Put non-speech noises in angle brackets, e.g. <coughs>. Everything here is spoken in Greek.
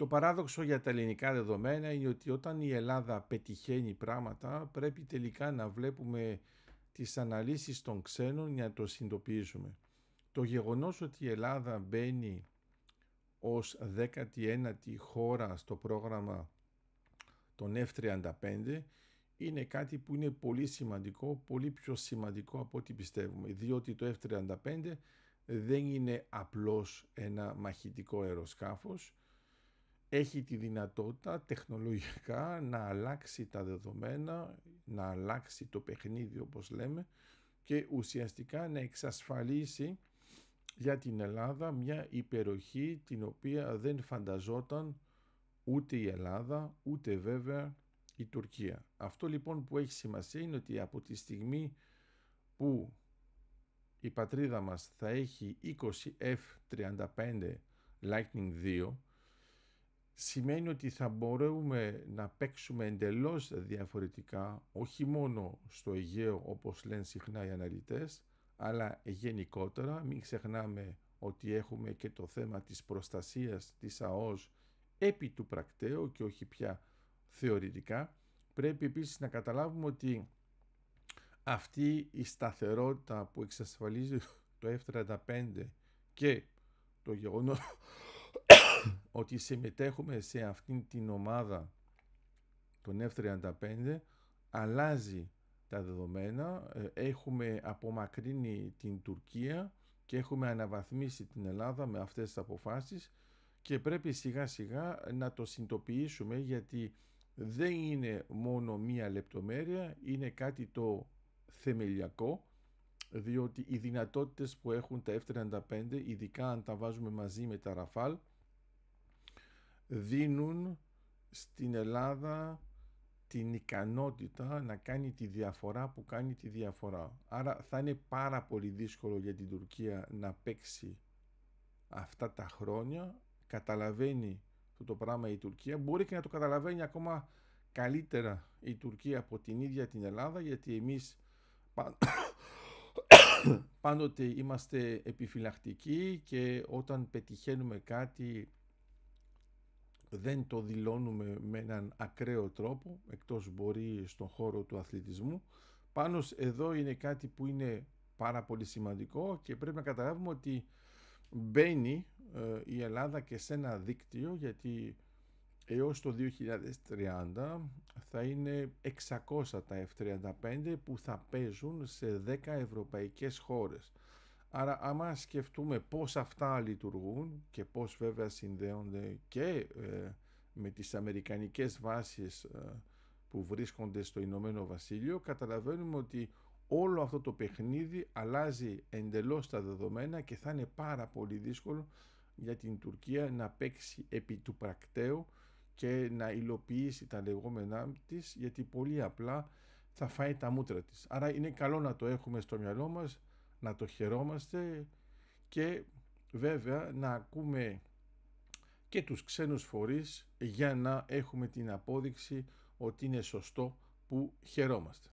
Το παράδοξο για τα ελληνικά δεδομένα είναι ότι όταν η Ελλάδα πετυχαίνει πράγματα πρέπει τελικά να βλέπουμε τις αναλύσεις των ξένων για να το συνειδητοποιήσουμε. Το γεγονός ότι η Ελλάδα μπαίνει ως 19η χώρα στο πρόγραμμα των F-35 είναι κάτι που είναι πολύ σημαντικό, πολύ πιο σημαντικό από ό,τι πιστεύουμε, διότι το F-35 δεν είναι απλώς ένα μαχητικό αεροσκάφος, έχει τη δυνατότητα τεχνολογικά να αλλάξει τα δεδομένα, να αλλάξει το παιχνίδι όπως λέμε και ουσιαστικά να εξασφαλίσει για την Ελλάδα μια υπεροχή την οποία δεν φανταζόταν ούτε η Ελλάδα ούτε βέβαια η Τουρκία. Αυτό λοιπόν που έχει σημασία είναι ότι από τη στιγμή που η πατρίδα μας θα έχει 20 F-35 Lightning σημαίνει ότι θα μπορούμε να παίξουμε εντελώς διαφορετικά, όχι μόνο στο Αιγαίο όπως λένε συχνά οι αναλυτές, αλλά γενικότερα μην ξεχνάμε ότι έχουμε και το θέμα της προστασίας της ΑΟΣ επί του πρακτέου και όχι πια θεωρητικά. Πρέπει επίσης να καταλάβουμε ότι αυτή η σταθερότητα που εξασφαλίζει το F-35 και το γεγονός ότι συμμετέχουμε σε αυτήν την ομάδα των F-35 αλλάζει τα δεδομένα, ε, έχουμε απομακρύνει την Τουρκία και έχουμε αναβαθμίσει την Ελλάδα με αυτές τις αποφάσεις και πρέπει σιγά σιγά να το συντοποιήσουμε γιατί δεν είναι μόνο μία λεπτομέρεια, είναι κάτι το θεμελιακό διότι οι δυνατότητες που έχουν τα F-35, ειδικά αν τα βάζουμε μαζί με τα Rafale δίνουν στην Ελλάδα την ικανότητα να κάνει τη διαφορά που κάνει τη διαφορά. Άρα θα είναι πάρα πολύ δύσκολο για την Τουρκία να παίξει αυτά τα χρόνια. Καταλαβαίνει αυτό το πράγμα η Τουρκία. Μπορεί και να το καταλαβαίνει ακόμα καλύτερα η Τουρκία από την ίδια την Ελλάδα γιατί εμείς <coughs> πάντοτε είμαστε επιφυλακτικοί και όταν πετυχαίνουμε κάτι δεν το δηλώνουμε με έναν ακραίο τρόπο, εκτός μπορεί στον χώρο του αθλητισμού. Πάνω εδώ είναι κάτι που είναι πάρα πολύ σημαντικό και πρέπει να καταλάβουμε ότι μπαίνει ε, η Ελλάδα και σε ένα δίκτυο γιατί έως το 2030 θα είναι 600 τα F-35 που θα παίζουν σε 10 ευρωπαϊκές χώρες. Άρα άμα σκεφτούμε πώς αυτά λειτουργούν και πώς βέβαια συνδέονται και ε, με τις αμερικανικές βάσεις ε, που βρίσκονται στο Ηνωμένο Βασίλειο καταλαβαίνουμε ότι όλο αυτό το παιχνίδι αλλάζει εντελώς τα δεδομένα και θα είναι πάρα πολύ δύσκολο για την Τουρκία να παίξει επί του πρακτέου και να υλοποιήσει τα λεγόμενά της γιατί πολύ απλά θα φάει τα μούτρα της. Άρα είναι καλό να το έχουμε στο μυαλό μας να το χαιρόμαστε και βέβαια να ακούμε και τους ξένους φορείς για να έχουμε την απόδειξη ότι είναι σωστό που χαιρόμαστε.